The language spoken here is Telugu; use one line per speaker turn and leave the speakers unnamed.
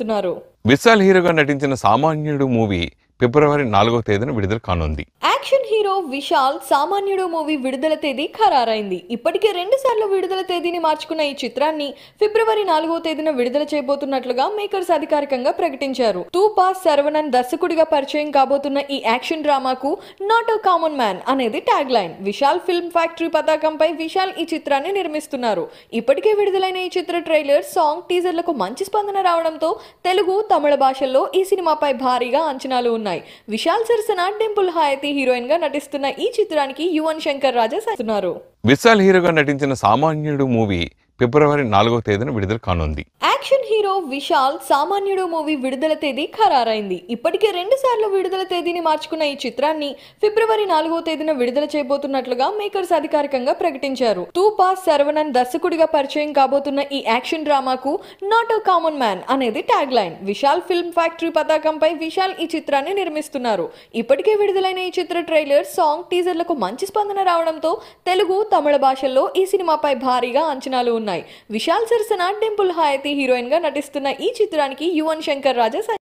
చేస్తున్నారు
విశాల్ హీరోగా నటించిన సామాన్యుడు మూవీ ఫిబ్రవరి నాలుగో తేదీన విడుదల కానుంది
యాక్షన్ హీరో విశాల్ సామాన్యుడు మూవీ విడుదల తేదీ ఖరారైంది ఇప్పటికే రెండు సార్లు విడుదల తేదీని మార్చుకున్న ఈ చిత్రాన్ని ఫిబ్రవరి నాలుగో తేదీన విడుదల చేయబోతున్నట్లుగా మేకర్స్ అధికారికంగా ప్రకటించారు తూపా శరవణన్ దర్శకుడిగా పరిచయం కాబోతున్న ఈ యాక్షన్ డ్రామాకు నాట్ అ కామన్ మ్యాన్ అనేది tag line Vishal film factory పతాకంపై విశాల్ ఈ చిత్రాన్ని నిర్మిస్తున్నారు ఇప్పటికే విడుదలైన ఈ చిత్ర ట్రైలర్ సాంగ్ టీజర్లకు మంచి స్పందన రావడంతో తెలుగు తమిళ భాషల్లో ఈ సినిమాపై భారీగా అంచనాలు ఉన్నాయి ఉన్నాయి విశాల్ సరసన టెంపుల్ హాయతి హీరోయిన్ గా నటిస్తున్న ఈ చిత్రానికి యువన్ శంకర్ రాజా సాగుతున్నారు
విశాల్ హీరోగా నటించిన సామాన్యుడు మూవీ ఫిబ్రవరి నాలుగో తేదీన విడుదల కానుంది
యాక్షన్ హీరో విశాల్ సామాన్యుడు మూవీ విడుదల తేదీ ఖరారైంది ఇప్పటికే రెండు సార్లు విడుదల తేదీని మార్చుకున్న ఈ చిత్రాన్ని ఫిబ్రవరి నాలుగో తేదీన విడుదల చేయబోతున్నట్లుగా మేకర్స్ అధికారికంగా ప్రకటించారు తూపా శరవణన్ దర్శకుడిగా పరిచయం కాబోతున్న ఈ యాక్షన్ డ్రామాకు నాట్ అ కామన్ మ్యాన్ అనేది tag line Vishal film factory పతాకంపై విశాల్ ఈ చిత్రాన్ని నిర్మిస్తున్నారు ఇప్పటికే విడుదలైన ఈ చిత్ర ట్రైలర్ సాంగ్ టీజర్లకు మంచి స్పందన రావడంతో తెలుగు తమిళ భాషల్లో ఈ సినిమాపై భారీగా అంచనాలు ఉన్నాయి విశాల్ సరసన టెంపుల్ హాయతి హీరో గా నటిస్తున్న ఈ చిత్రానికి యువన్ శంకర్ రాజా